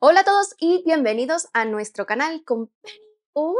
Hola a todos y bienvenidos a nuestro canal con Hola.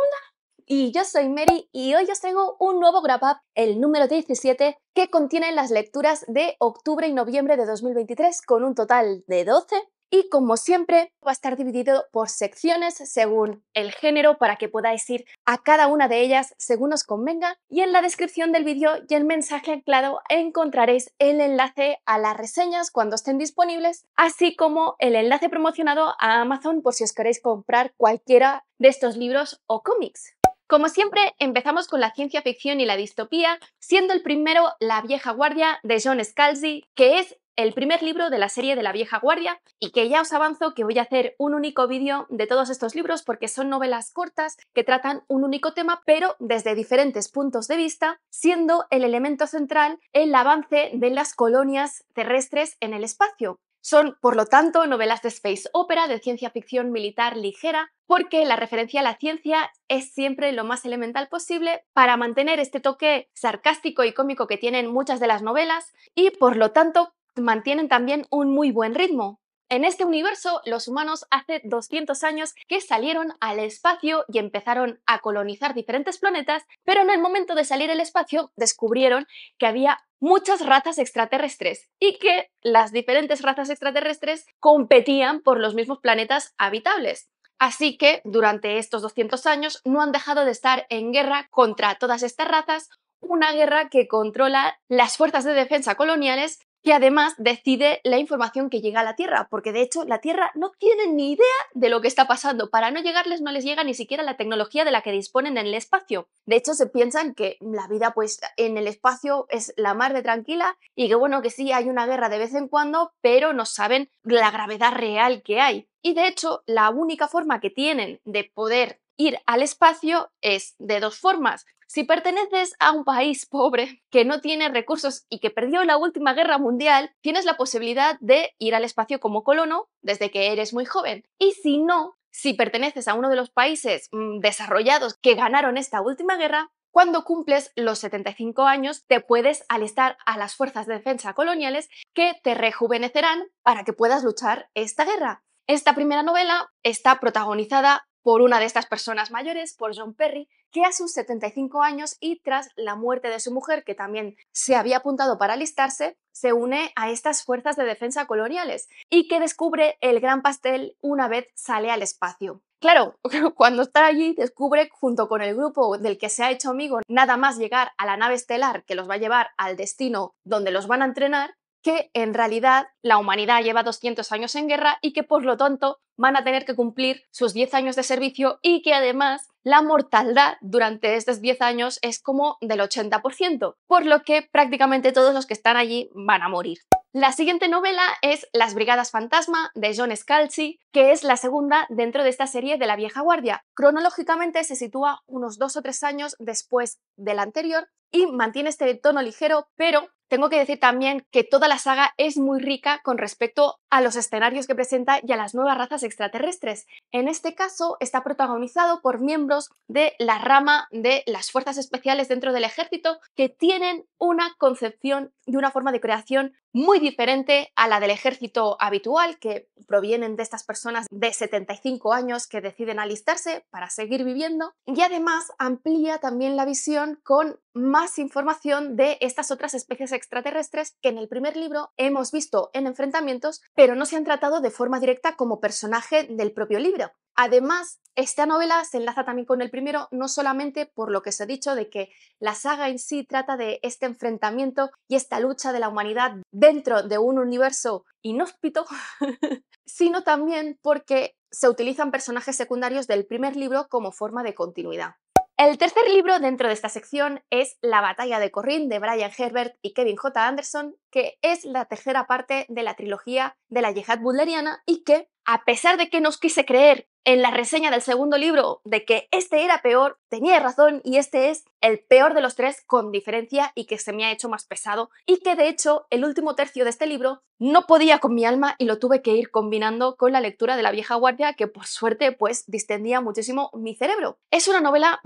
y yo soy Mary y hoy os traigo un nuevo Grab Up, el número 17, que contiene las lecturas de octubre y noviembre de 2023 con un total de 12 y como siempre va a estar dividido por secciones según el género para que podáis ir a cada una de ellas según os convenga y en la descripción del vídeo y el mensaje anclado encontraréis el enlace a las reseñas cuando estén disponibles así como el enlace promocionado a Amazon por si os queréis comprar cualquiera de estos libros o cómics. Como siempre, empezamos con la ciencia ficción y la distopía, siendo el primero La vieja guardia de John Scalzi, que es el primer libro de la serie de la vieja guardia y que ya os avanzo que voy a hacer un único vídeo de todos estos libros porque son novelas cortas que tratan un único tema pero desde diferentes puntos de vista, siendo el elemento central el avance de las colonias terrestres en el espacio, son, por lo tanto, novelas de space opera, de ciencia ficción militar ligera, porque la referencia a la ciencia es siempre lo más elemental posible para mantener este toque sarcástico y cómico que tienen muchas de las novelas y, por lo tanto, mantienen también un muy buen ritmo. En este universo, los humanos hace 200 años que salieron al espacio y empezaron a colonizar diferentes planetas, pero en el momento de salir al espacio descubrieron que había muchas razas extraterrestres y que las diferentes razas extraterrestres competían por los mismos planetas habitables. Así que durante estos 200 años no han dejado de estar en guerra contra todas estas razas, una guerra que controla las fuerzas de defensa coloniales que además decide la información que llega a la Tierra, porque de hecho la Tierra no tiene ni idea de lo que está pasando. Para no llegarles no les llega ni siquiera la tecnología de la que disponen en el espacio. De hecho se piensan que la vida pues en el espacio es la mar de tranquila y que bueno que sí hay una guerra de vez en cuando, pero no saben la gravedad real que hay. Y de hecho, la única forma que tienen de poder ir al espacio es de dos formas. Si perteneces a un país pobre que no tiene recursos y que perdió la última guerra mundial, tienes la posibilidad de ir al espacio como colono desde que eres muy joven. Y si no, si perteneces a uno de los países mm, desarrollados que ganaron esta última guerra, cuando cumples los 75 años te puedes alistar a las fuerzas de defensa coloniales que te rejuvenecerán para que puedas luchar esta guerra. Esta primera novela está protagonizada por una de estas personas mayores, por John Perry, que a sus 75 años y tras la muerte de su mujer, que también se había apuntado para alistarse, se une a estas fuerzas de defensa coloniales y que descubre el gran pastel una vez sale al espacio. Claro, cuando está allí descubre junto con el grupo del que se ha hecho amigo nada más llegar a la nave estelar que los va a llevar al destino donde los van a entrenar, que en realidad la humanidad lleva 200 años en guerra y que por lo tanto van a tener que cumplir sus 10 años de servicio y que además la mortalidad durante estos 10 años es como del 80%, por lo que prácticamente todos los que están allí van a morir. La siguiente novela es Las Brigadas Fantasma de John Scalzi, que es la segunda dentro de esta serie de la vieja guardia. Cronológicamente se sitúa unos dos o tres años después de la anterior y mantiene este tono ligero, pero tengo que decir también que toda la saga es muy rica con respecto a los escenarios que presenta y a las nuevas razas extraterrestres. En este caso, está protagonizado por miembros de la rama de las fuerzas especiales dentro del ejército que tienen una concepción y una forma de creación muy diferente a la del ejército habitual, que provienen de estas personas de 75 años que deciden alistarse para seguir viviendo. Y además amplía también la visión con más información de estas otras especies extraterrestres que en el primer libro hemos visto en enfrentamientos, pero no se han tratado de forma directa como personaje del propio libro. Además, esta novela se enlaza también con el primero, no solamente por lo que se ha dicho de que la saga en sí trata de este enfrentamiento y esta lucha de la humanidad dentro de un universo inhóspito, sino también porque se utilizan personajes secundarios del primer libro como forma de continuidad. El tercer libro dentro de esta sección es La batalla de Corrin de Brian Herbert y Kevin J. Anderson, que es la tercera parte de la trilogía de la yihad Bulleriana y que a pesar de que nos quise creer en la reseña del segundo libro de que este era peor, tenía razón y este es el peor de los tres con diferencia y que se me ha hecho más pesado y que de hecho el último tercio de este libro no podía con mi alma y lo tuve que ir combinando con la lectura de La vieja guardia que por suerte pues distendía muchísimo mi cerebro. Es una novela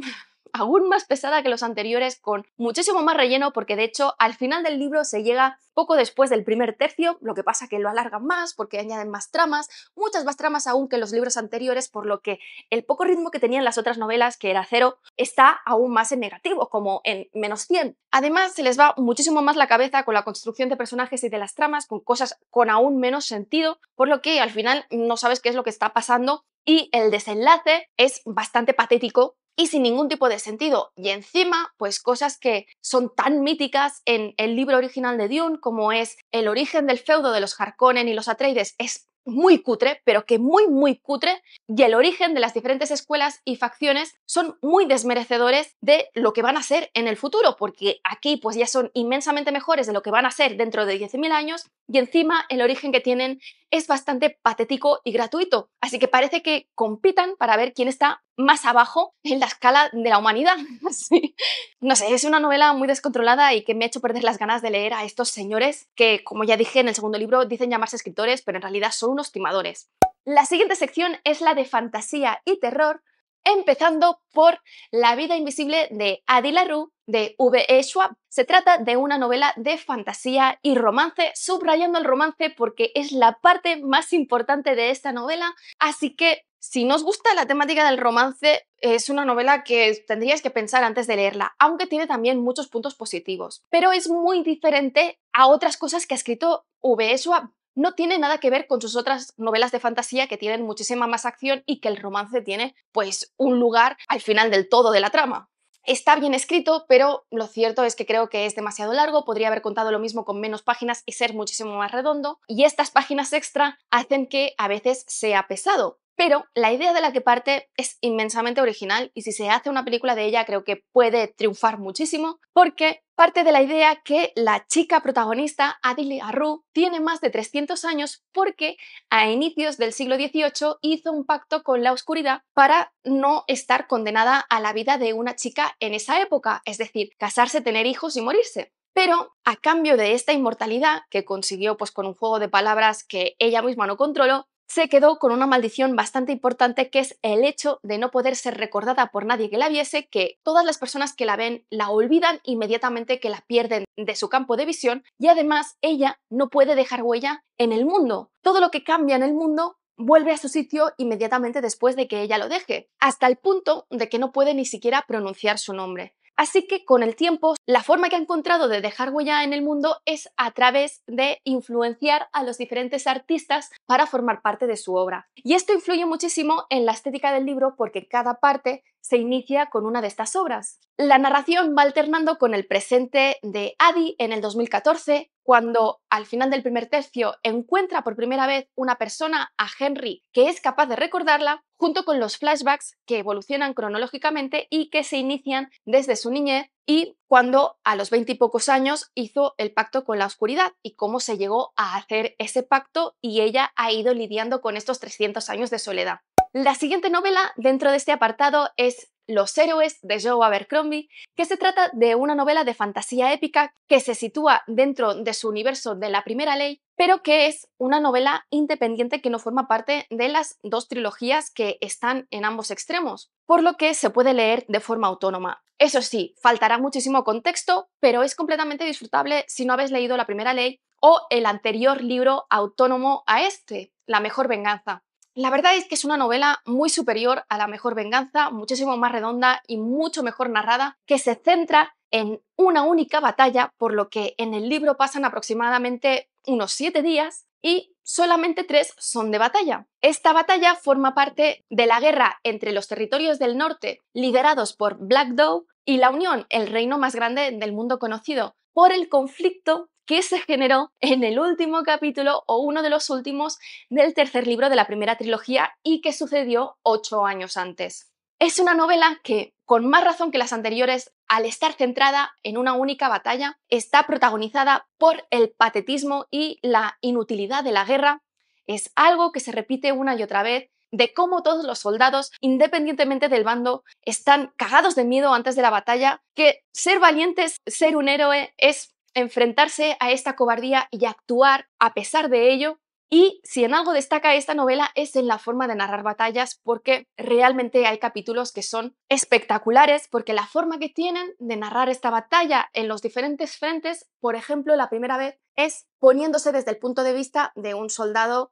aún más pesada que los anteriores, con muchísimo más relleno, porque de hecho al final del libro se llega poco después del primer tercio, lo que pasa que lo alargan más porque añaden más tramas, muchas más tramas aún que los libros anteriores, por lo que el poco ritmo que tenían las otras novelas, que era cero, está aún más en negativo, como en menos 100. Además, se les va muchísimo más la cabeza con la construcción de personajes y de las tramas, con cosas con aún menos sentido, por lo que al final no sabes qué es lo que está pasando y el desenlace es bastante patético y sin ningún tipo de sentido. Y encima, pues cosas que son tan míticas en el libro original de Dune, como es el origen del feudo de los Harkonnen y los Atreides, es muy cutre, pero que muy, muy cutre, y el origen de las diferentes escuelas y facciones son muy desmerecedores de lo que van a ser en el futuro, porque aquí pues ya son inmensamente mejores de lo que van a ser dentro de 10.000 años, y encima el origen que tienen es bastante patético y gratuito. Así que parece que compitan para ver quién está más abajo en la escala de la humanidad. No sé, es una novela muy descontrolada y que me ha hecho perder las ganas de leer a estos señores que, como ya dije en el segundo libro, dicen llamarse escritores, pero en realidad son unos timadores. La siguiente sección es la de fantasía y terror, empezando por La vida invisible de Adilaru de V.E. Schwab. Se trata de una novela de fantasía y romance, subrayando el romance porque es la parte más importante de esta novela, así que si nos gusta la temática del romance, es una novela que tendríais que pensar antes de leerla, aunque tiene también muchos puntos positivos. Pero es muy diferente a otras cosas que ha escrito V.E. Schwab no tiene nada que ver con sus otras novelas de fantasía que tienen muchísima más acción y que el romance tiene pues un lugar al final del todo de la trama. Está bien escrito, pero lo cierto es que creo que es demasiado largo, podría haber contado lo mismo con menos páginas y ser muchísimo más redondo, y estas páginas extra hacen que a veces sea pesado. Pero la idea de la que parte es inmensamente original y si se hace una película de ella creo que puede triunfar muchísimo porque parte de la idea que la chica protagonista, Adilie Arru, tiene más de 300 años porque a inicios del siglo XVIII hizo un pacto con la oscuridad para no estar condenada a la vida de una chica en esa época, es decir, casarse, tener hijos y morirse. Pero a cambio de esta inmortalidad que consiguió pues, con un juego de palabras que ella misma no controló, se quedó con una maldición bastante importante que es el hecho de no poder ser recordada por nadie que la viese, que todas las personas que la ven la olvidan inmediatamente que la pierden de su campo de visión y además ella no puede dejar huella en el mundo. Todo lo que cambia en el mundo vuelve a su sitio inmediatamente después de que ella lo deje, hasta el punto de que no puede ni siquiera pronunciar su nombre. Así que con el tiempo, la forma que ha encontrado de dejar huella en el mundo es a través de influenciar a los diferentes artistas para formar parte de su obra. Y esto influye muchísimo en la estética del libro porque cada parte se inicia con una de estas obras. La narración va alternando con el presente de Adi en el 2014, cuando al final del primer tercio encuentra por primera vez una persona, a Henry, que es capaz de recordarla, junto con los flashbacks que evolucionan cronológicamente y que se inician desde su niñez y cuando a los veinte y pocos años hizo el pacto con la oscuridad y cómo se llegó a hacer ese pacto y ella ha ido lidiando con estos 300 años de soledad. La siguiente novela dentro de este apartado es los héroes de Joe Abercrombie, que se trata de una novela de fantasía épica que se sitúa dentro de su universo de la primera ley, pero que es una novela independiente que no forma parte de las dos trilogías que están en ambos extremos, por lo que se puede leer de forma autónoma. Eso sí, faltará muchísimo contexto, pero es completamente disfrutable si no habéis leído la primera ley o el anterior libro autónomo a este, La mejor venganza. La verdad es que es una novela muy superior a La Mejor Venganza, muchísimo más redonda y mucho mejor narrada, que se centra en una única batalla, por lo que en el libro pasan aproximadamente unos siete días y solamente tres son de batalla. Esta batalla forma parte de la guerra entre los territorios del norte, liderados por Black Dog, y la Unión, el reino más grande del mundo conocido, por el conflicto que se generó en el último capítulo o uno de los últimos del tercer libro de la primera trilogía y que sucedió ocho años antes. Es una novela que, con más razón que las anteriores, al estar centrada en una única batalla, está protagonizada por el patetismo y la inutilidad de la guerra. Es algo que se repite una y otra vez de cómo todos los soldados, independientemente del bando, están cagados de miedo antes de la batalla, que ser valientes, ser un héroe es enfrentarse a esta cobardía y actuar a pesar de ello. Y si en algo destaca esta novela es en la forma de narrar batallas, porque realmente hay capítulos que son espectaculares, porque la forma que tienen de narrar esta batalla en los diferentes frentes, por ejemplo, la primera vez es poniéndose desde el punto de vista de un soldado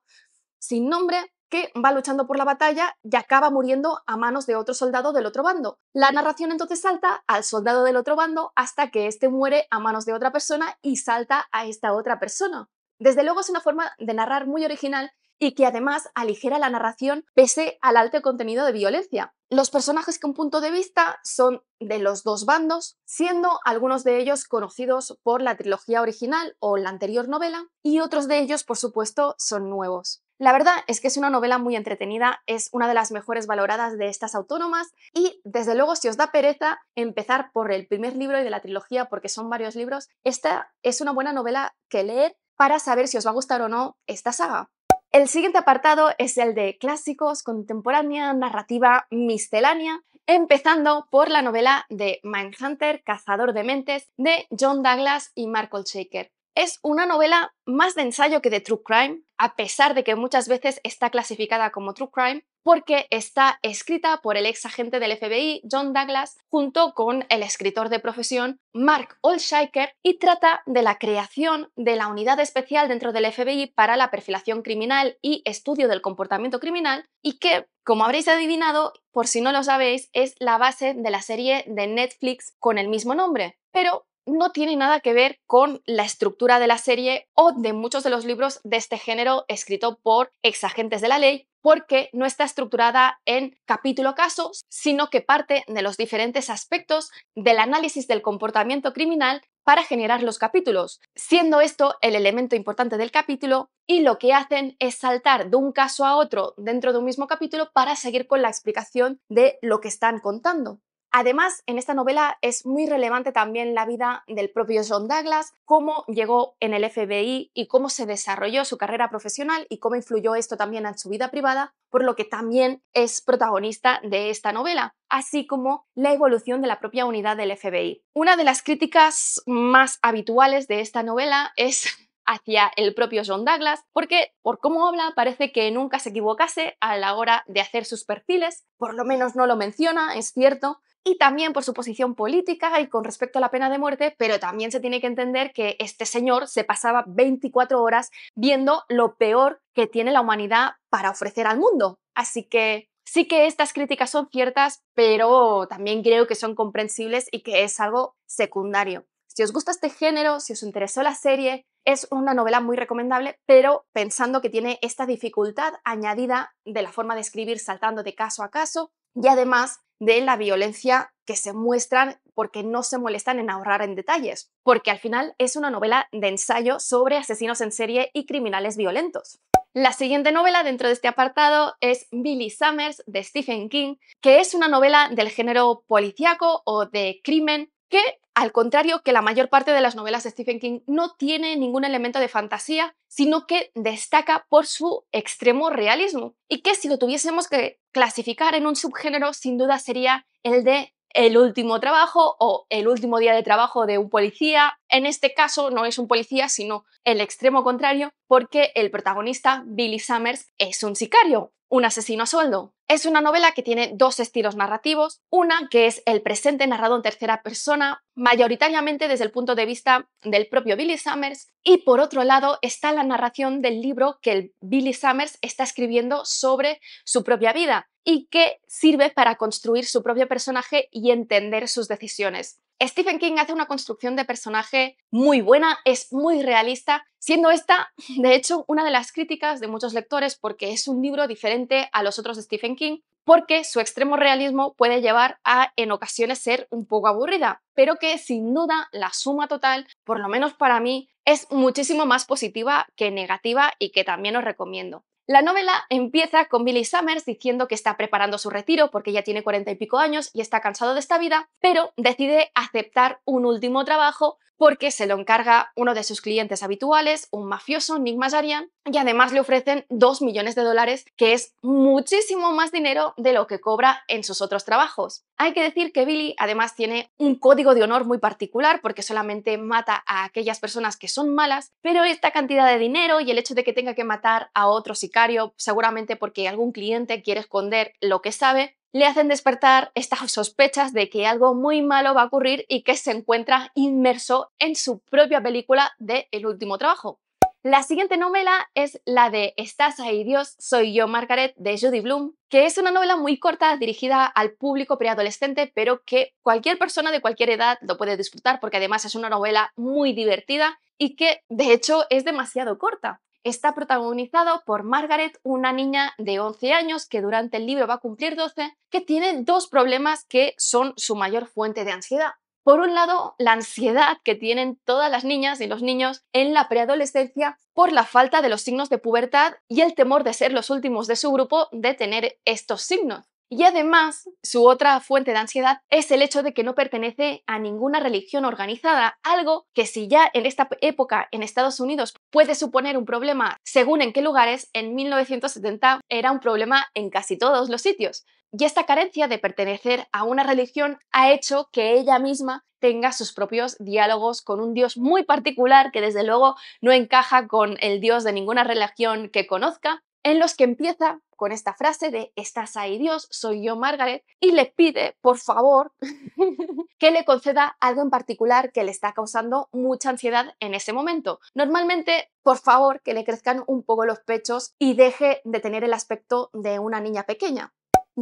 sin nombre que va luchando por la batalla y acaba muriendo a manos de otro soldado del otro bando. La narración entonces salta al soldado del otro bando hasta que éste muere a manos de otra persona y salta a esta otra persona. Desde luego es una forma de narrar muy original y que además aligera la narración pese al alto contenido de violencia. Los personajes que un punto de vista son de los dos bandos, siendo algunos de ellos conocidos por la trilogía original o la anterior novela, y otros de ellos, por supuesto, son nuevos. La verdad es que es una novela muy entretenida, es una de las mejores valoradas de estas autónomas y desde luego si os da pereza empezar por el primer libro de la trilogía porque son varios libros, esta es una buena novela que leer para saber si os va a gustar o no esta saga. El siguiente apartado es el de clásicos, contemporánea, narrativa, miscelánea, empezando por la novela de Mindhunter, Cazador de Mentes, de John Douglas y Mark Shaker. Es una novela más de ensayo que de true crime, a pesar de que muchas veces está clasificada como true crime, porque está escrita por el ex agente del FBI John Douglas junto con el escritor de profesión Mark Olshaker, y trata de la creación de la unidad especial dentro del FBI para la perfilación criminal y estudio del comportamiento criminal y que, como habréis adivinado, por si no lo sabéis, es la base de la serie de Netflix con el mismo nombre. Pero no tiene nada que ver con la estructura de la serie o de muchos de los libros de este género escrito por agentes de la ley, porque no está estructurada en capítulo casos, sino que parte de los diferentes aspectos del análisis del comportamiento criminal para generar los capítulos, siendo esto el elemento importante del capítulo y lo que hacen es saltar de un caso a otro dentro de un mismo capítulo para seguir con la explicación de lo que están contando. Además, en esta novela es muy relevante también la vida del propio John Douglas, cómo llegó en el FBI y cómo se desarrolló su carrera profesional y cómo influyó esto también en su vida privada, por lo que también es protagonista de esta novela, así como la evolución de la propia unidad del FBI. Una de las críticas más habituales de esta novela es hacia el propio John Douglas, porque por cómo habla parece que nunca se equivocase a la hora de hacer sus perfiles, por lo menos no lo menciona, es cierto, y también por su posición política y con respecto a la pena de muerte, pero también se tiene que entender que este señor se pasaba 24 horas viendo lo peor que tiene la humanidad para ofrecer al mundo. Así que sí que estas críticas son ciertas, pero también creo que son comprensibles y que es algo secundario. Si os gusta este género, si os interesó la serie, es una novela muy recomendable, pero pensando que tiene esta dificultad añadida de la forma de escribir saltando de caso a caso y además de la violencia que se muestran porque no se molestan en ahorrar en detalles, porque al final es una novela de ensayo sobre asesinos en serie y criminales violentos. La siguiente novela dentro de este apartado es Billy Summers de Stephen King, que es una novela del género policíaco o de crimen que, al contrario que la mayor parte de las novelas de Stephen King, no tiene ningún elemento de fantasía, sino que destaca por su extremo realismo, y que si lo tuviésemos que clasificar en un subgénero, sin duda sería el de el último trabajo o el último día de trabajo de un policía en este caso no es un policía, sino el extremo contrario, porque el protagonista, Billy Summers, es un sicario, un asesino a sueldo. Es una novela que tiene dos estilos narrativos, una que es el presente narrado en tercera persona, mayoritariamente desde el punto de vista del propio Billy Summers, y por otro lado está la narración del libro que Billy Summers está escribiendo sobre su propia vida y que sirve para construir su propio personaje y entender sus decisiones. Stephen King hace una construcción de personaje muy buena, es muy realista, siendo esta, de hecho, una de las críticas de muchos lectores porque es un libro diferente a los otros de Stephen King, porque su extremo realismo puede llevar a en ocasiones ser un poco aburrida, pero que sin duda la suma total, por lo menos para mí, es muchísimo más positiva que negativa y que también os recomiendo. La novela empieza con Billy Summers diciendo que está preparando su retiro porque ya tiene cuarenta y pico años y está cansado de esta vida, pero decide aceptar un último trabajo porque se lo encarga uno de sus clientes habituales, un mafioso, Nick Mazarian, y además le ofrecen 2 millones de dólares, que es muchísimo más dinero de lo que cobra en sus otros trabajos. Hay que decir que Billy además tiene un código de honor muy particular porque solamente mata a aquellas personas que son malas, pero esta cantidad de dinero y el hecho de que tenga que matar a otro sicario, seguramente porque algún cliente quiere esconder lo que sabe, le hacen despertar estas sospechas de que algo muy malo va a ocurrir y que se encuentra inmerso en su propia película de El último trabajo. La siguiente novela es la de Estás ahí Dios, soy yo Margaret de Judy Bloom, que es una novela muy corta dirigida al público preadolescente, pero que cualquier persona de cualquier edad lo puede disfrutar porque además es una novela muy divertida y que de hecho es demasiado corta. Está protagonizado por Margaret, una niña de 11 años que durante el libro va a cumplir 12, que tiene dos problemas que son su mayor fuente de ansiedad. Por un lado, la ansiedad que tienen todas las niñas y los niños en la preadolescencia por la falta de los signos de pubertad y el temor de ser los últimos de su grupo de tener estos signos. Y además, su otra fuente de ansiedad es el hecho de que no pertenece a ninguna religión organizada, algo que si ya en esta época en Estados Unidos puede suponer un problema según en qué lugares, en 1970 era un problema en casi todos los sitios. Y esta carencia de pertenecer a una religión ha hecho que ella misma tenga sus propios diálogos con un dios muy particular que desde luego no encaja con el dios de ninguna religión que conozca, en los que empieza con esta frase de Estás ahí Dios, soy yo Margaret, y le pide, por favor, que le conceda algo en particular que le está causando mucha ansiedad en ese momento. Normalmente, por favor, que le crezcan un poco los pechos y deje de tener el aspecto de una niña pequeña.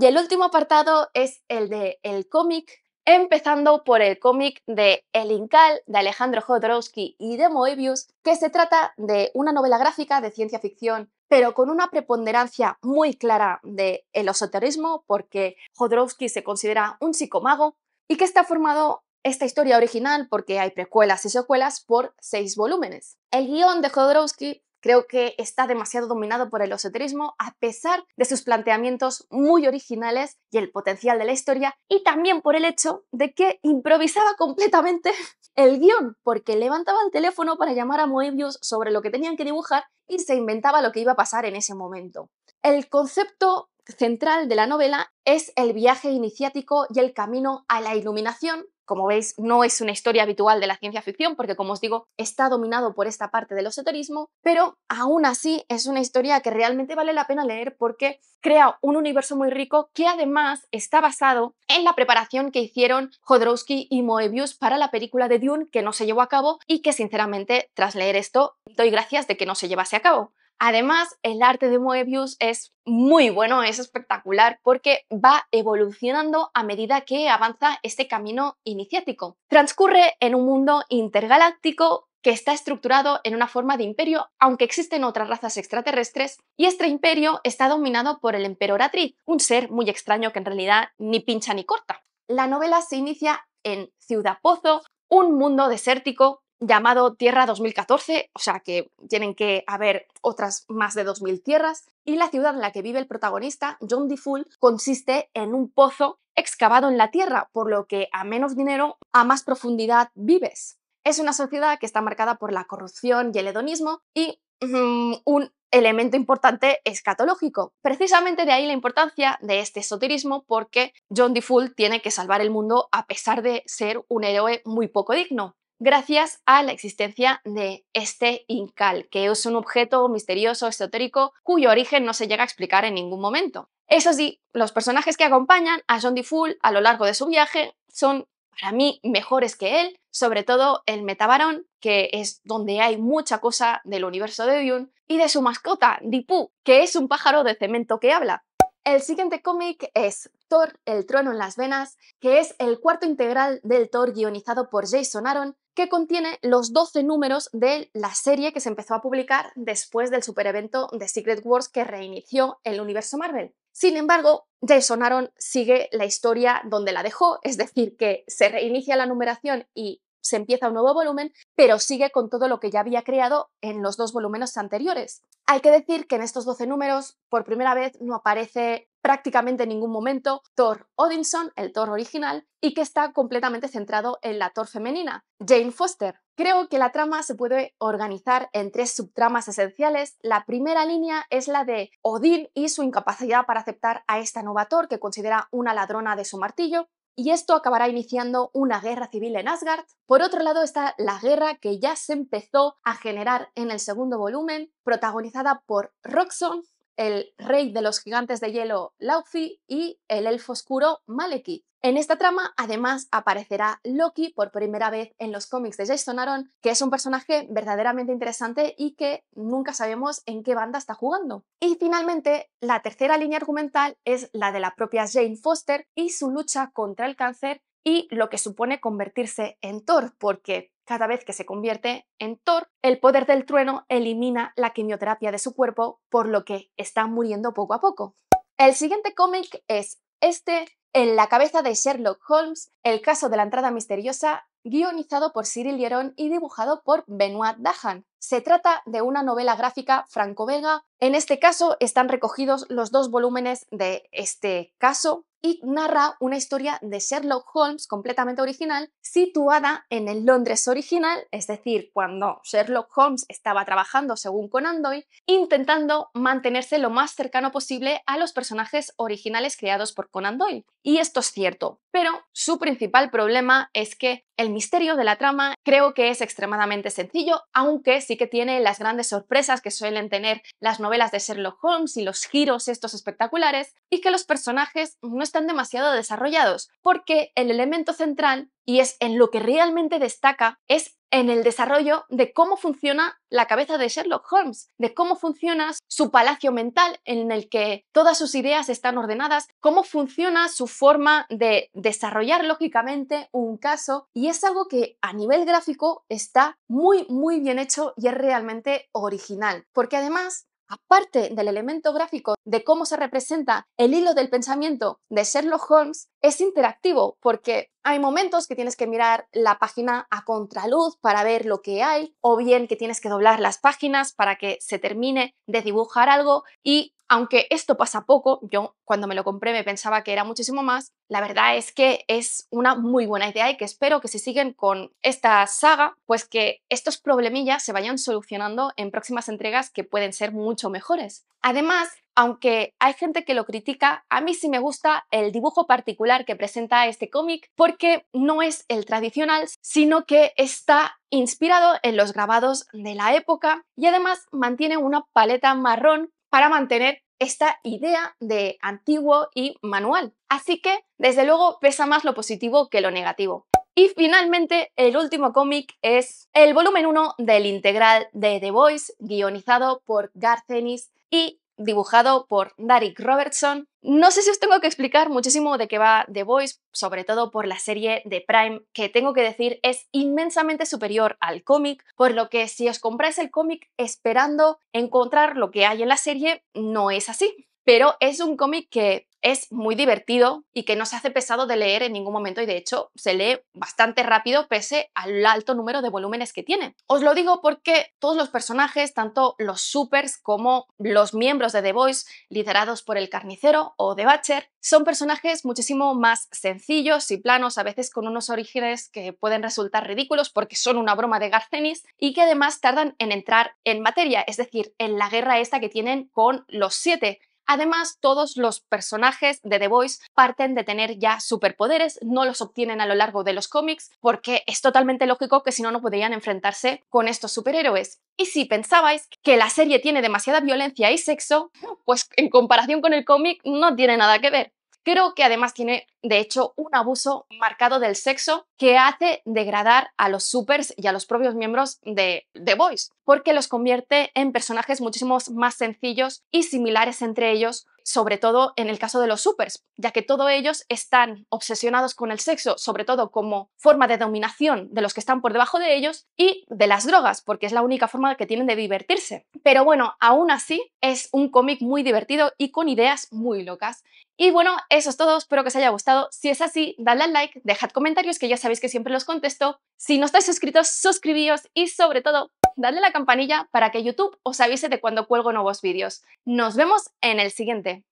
Y el último apartado es el de el cómic, empezando por el cómic de El Incal de Alejandro Jodorowsky y de Moebius, que se trata de una novela gráfica de ciencia ficción pero con una preponderancia muy clara del el esoterismo, porque Jodorowsky se considera un psicomago y que está formado esta historia original, porque hay precuelas y secuelas, por seis volúmenes. El guión de Jodorowsky creo que está demasiado dominado por el esoterismo a pesar de sus planteamientos muy originales y el potencial de la historia y también por el hecho de que improvisaba completamente el guión porque levantaba el teléfono para llamar a Moebius sobre lo que tenían que dibujar y se inventaba lo que iba a pasar en ese momento. El concepto central de la novela es el viaje iniciático y el camino a la iluminación como veis, no es una historia habitual de la ciencia ficción, porque como os digo, está dominado por esta parte del esoterismo, pero aún así es una historia que realmente vale la pena leer porque crea un universo muy rico que además está basado en la preparación que hicieron Jodorowsky y Moebius para la película de Dune que no se llevó a cabo y que sinceramente tras leer esto doy gracias de que no se llevase a cabo. Además, el arte de Moebius es muy bueno, es espectacular, porque va evolucionando a medida que avanza este camino iniciático. Transcurre en un mundo intergaláctico que está estructurado en una forma de imperio, aunque existen otras razas extraterrestres, y este imperio está dominado por el Atriz, un ser muy extraño que en realidad ni pincha ni corta. La novela se inicia en Ciudad Pozo, un mundo desértico llamado Tierra 2014, o sea que tienen que haber otras más de 2.000 tierras, y la ciudad en la que vive el protagonista, John DeFool, consiste en un pozo excavado en la tierra, por lo que a menos dinero, a más profundidad vives. Es una sociedad que está marcada por la corrupción y el hedonismo y mm, un elemento importante escatológico. Precisamente de ahí la importancia de este esoterismo porque John DeFool tiene que salvar el mundo a pesar de ser un héroe muy poco digno gracias a la existencia de este Incal, que es un objeto misterioso, esotérico, cuyo origen no se llega a explicar en ningún momento. Eso sí, los personajes que acompañan a John Fool a lo largo de su viaje son para mí mejores que él, sobre todo el Metabarón, que es donde hay mucha cosa del universo de Dune, y de su mascota, Dipu, que es un pájaro de cemento que habla. El siguiente cómic es Thor, el trueno en las venas, que es el cuarto integral del Thor guionizado por Jason Aaron que contiene los 12 números de la serie que se empezó a publicar después del superevento de Secret Wars que reinició el universo Marvel. Sin embargo, Jason sonaron sigue la historia donde la dejó, es decir, que se reinicia la numeración y se empieza un nuevo volumen, pero sigue con todo lo que ya había creado en los dos volúmenes anteriores. Hay que decir que en estos 12 números, por primera vez, no aparece prácticamente en ningún momento Thor Odinson, el Thor original, y que está completamente centrado en la Thor femenina, Jane Foster. Creo que la trama se puede organizar en tres subtramas esenciales. La primera línea es la de Odín y su incapacidad para aceptar a esta nueva Thor que considera una ladrona de su martillo y esto acabará iniciando una guerra civil en Asgard. Por otro lado está la guerra que ya se empezó a generar en el segundo volumen, protagonizada por Roxon el rey de los gigantes de hielo Laufey y el elfo oscuro Maleki. En esta trama además aparecerá Loki por primera vez en los cómics de Jason Aaron, que es un personaje verdaderamente interesante y que nunca sabemos en qué banda está jugando. Y finalmente, la tercera línea argumental es la de la propia Jane Foster y su lucha contra el cáncer y lo que supone convertirse en Thor, porque cada vez que se convierte en Thor, el poder del trueno elimina la quimioterapia de su cuerpo, por lo que está muriendo poco a poco. El siguiente cómic es este, En la cabeza de Sherlock Holmes, el caso de la entrada misteriosa, guionizado por Cyril Lieron y dibujado por Benoit Dahan. Se trata de una novela gráfica franco-vega. En este caso están recogidos los dos volúmenes de este caso, y narra una historia de Sherlock Holmes completamente original, situada en el Londres original, es decir, cuando Sherlock Holmes estaba trabajando según Conan Doyle, intentando mantenerse lo más cercano posible a los personajes originales creados por Conan Doyle. Y esto es cierto, pero su principal problema es que el misterio de la trama creo que es extremadamente sencillo, aunque sí que tiene las grandes sorpresas que suelen tener las novelas de Sherlock Holmes y los giros estos espectaculares, y que los personajes no están demasiado desarrollados, porque el elemento central, y es en lo que realmente destaca, es en el desarrollo de cómo funciona la cabeza de Sherlock Holmes, de cómo funciona su palacio mental en el que todas sus ideas están ordenadas, cómo funciona su forma de desarrollar lógicamente un caso y es algo que a nivel gráfico está muy muy bien hecho y es realmente original, porque además aparte del elemento gráfico de cómo se representa el hilo del pensamiento de Sherlock Holmes, es interactivo porque hay momentos que tienes que mirar la página a contraluz para ver lo que hay o bien que tienes que doblar las páginas para que se termine de dibujar algo y aunque esto pasa poco, yo cuando me lo compré me pensaba que era muchísimo más, la verdad es que es una muy buena idea y que espero que si siguen con esta saga, pues que estos problemillas se vayan solucionando en próximas entregas que pueden ser mucho mejores. Además, aunque hay gente que lo critica, a mí sí me gusta el dibujo particular que presenta este cómic porque no es el tradicional, sino que está inspirado en los grabados de la época y además mantiene una paleta marrón para mantener esta idea de antiguo y manual. Así que, desde luego, pesa más lo positivo que lo negativo. Y finalmente, el último cómic es el volumen 1 del integral de The Voice, guionizado por Garth Ennis y dibujado por Derek Robertson. No sé si os tengo que explicar muchísimo de qué va The Voice, sobre todo por la serie de Prime, que tengo que decir es inmensamente superior al cómic, por lo que si os compráis el cómic esperando encontrar lo que hay en la serie, no es así. Pero es un cómic que es muy divertido y que no se hace pesado de leer en ningún momento y de hecho se lee bastante rápido pese al alto número de volúmenes que tiene. Os lo digo porque todos los personajes, tanto los supers como los miembros de The Voice, liderados por el carnicero o The Butcher, son personajes muchísimo más sencillos y planos, a veces con unos orígenes que pueden resultar ridículos porque son una broma de Garcenis y que además tardan en entrar en materia, es decir, en la guerra esta que tienen con los siete, Además, todos los personajes de The Voice parten de tener ya superpoderes, no los obtienen a lo largo de los cómics, porque es totalmente lógico que si no, no podrían enfrentarse con estos superhéroes. Y si pensabais que la serie tiene demasiada violencia y sexo, pues en comparación con el cómic no tiene nada que ver. Creo que además tiene de hecho, un abuso marcado del sexo que hace degradar a los supers y a los propios miembros de The Boys, porque los convierte en personajes muchísimo más sencillos y similares entre ellos, sobre todo en el caso de los supers, ya que todos ellos están obsesionados con el sexo, sobre todo como forma de dominación de los que están por debajo de ellos y de las drogas, porque es la única forma que tienen de divertirse. Pero bueno, aún así es un cómic muy divertido y con ideas muy locas. Y bueno, eso es todo, espero que os haya gustado si es así, dale al like, dejad comentarios que ya sabéis que siempre los contesto. Si no estáis suscritos, suscribíos y sobre todo, dale la campanilla para que YouTube os avise de cuando cuelgo nuevos vídeos. Nos vemos en el siguiente.